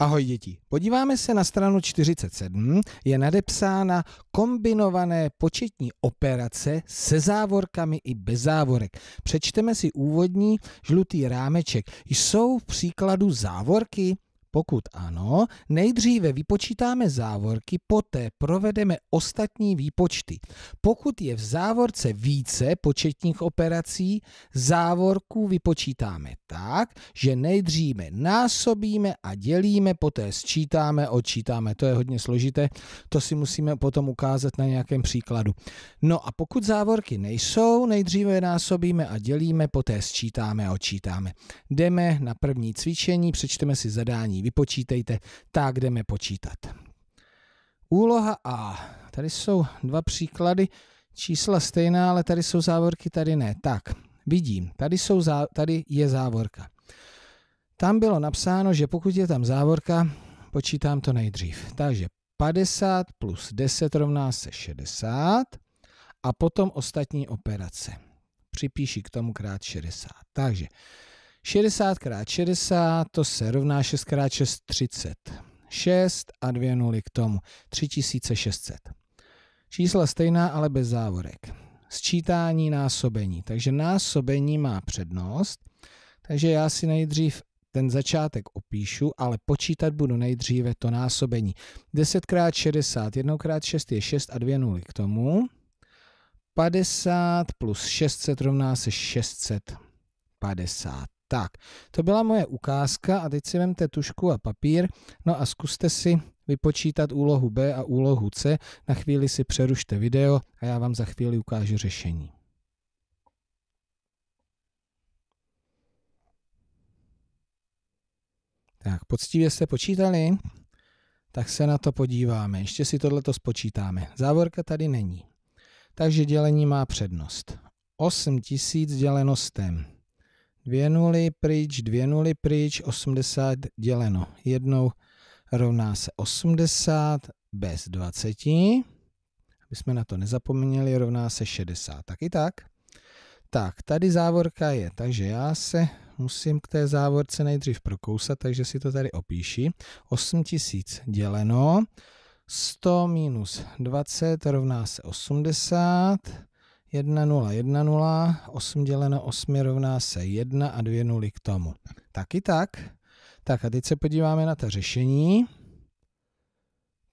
Ahoj děti, podíváme se na stranu 47, je nadepsána kombinované početní operace se závorkami i bez závorek. Přečteme si úvodní žlutý rámeček. Jsou v příkladu závorky? Pokud ano, nejdříve vypočítáme závorky, poté provedeme ostatní výpočty. Pokud je v závorce více početních operací, závorku vypočítáme tak, že nejdříve násobíme a dělíme, poté sčítáme, odčítáme. To je hodně složité, to si musíme potom ukázat na nějakém příkladu. No a pokud závorky nejsou, nejdříve násobíme a dělíme, poté sčítáme a odčítáme. Jdeme na první cvičení, přečteme si zadání vypočítejte. Tak jdeme počítat. Úloha A. Tady jsou dva příklady, čísla stejná, ale tady jsou závorky, tady ne. Tak, vidím, tady, jsou zá, tady je závorka. Tam bylo napsáno, že pokud je tam závorka, počítám to nejdřív. Takže 50 plus 10 rovná se 60 a potom ostatní operace. Připíši k tomu krát 60. Takže 60x60 to se rovná 6x6 30. 6 a 2 nuly k tomu. 3600. Čísla stejná, ale bez závorek. Sčítání násobení. Takže násobení má přednost. Takže já si nejdřív ten začátek opíšu, ale počítat budu nejdříve to násobení. 10x60, 1x6 je 6 a 2 nuly k tomu. 50 plus 600 rovná se 650. Tak, to byla moje ukázka a teď si vemte tušku a papír, no a zkuste si vypočítat úlohu B a úlohu C, na chvíli si přerušte video a já vám za chvíli ukážu řešení. Tak, poctivě jste počítali? Tak se na to podíváme. Ještě si tohleto spočítáme. Závorka tady není. Takže dělení má přednost. 8000 děleno stem. 2 nuly pryč, 2 nuly pryč, 80 děleno jednou rovná se 80 bez 20. Aby jsme na to nezapomněli, rovná se 60. Tak i tak. Tak, tady závorka je, takže já se musím k té závorce nejdřív prokousat, takže si to tady opíši. 8000 děleno, 100 minus 20 rovná se 80, 1, 0, 1, 0, 8 děleno 8 rovná se 1 a 2 nuly k tomu. Taky tak. Tak a teď se podíváme na ta řešení.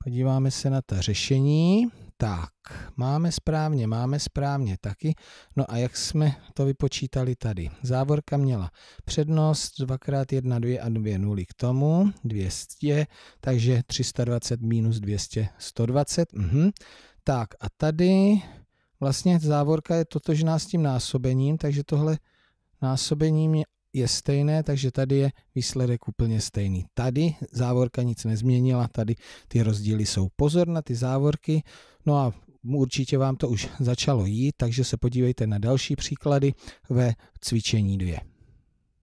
Podíváme se na ta řešení. Tak, máme správně, máme správně taky. No a jak jsme to vypočítali tady? Závorka měla přednost 2x1, 2 a 2 nuly k tomu, 200, takže 320 minus 200, 120. Mhm. Tak a tady Vlastně závorka je totožná s tím násobením, takže tohle násobení je stejné, takže tady je výsledek úplně stejný. Tady závorka nic nezměnila, tady ty rozdíly jsou. Pozor na ty závorky, no a určitě vám to už začalo jít, takže se podívejte na další příklady ve cvičení 2.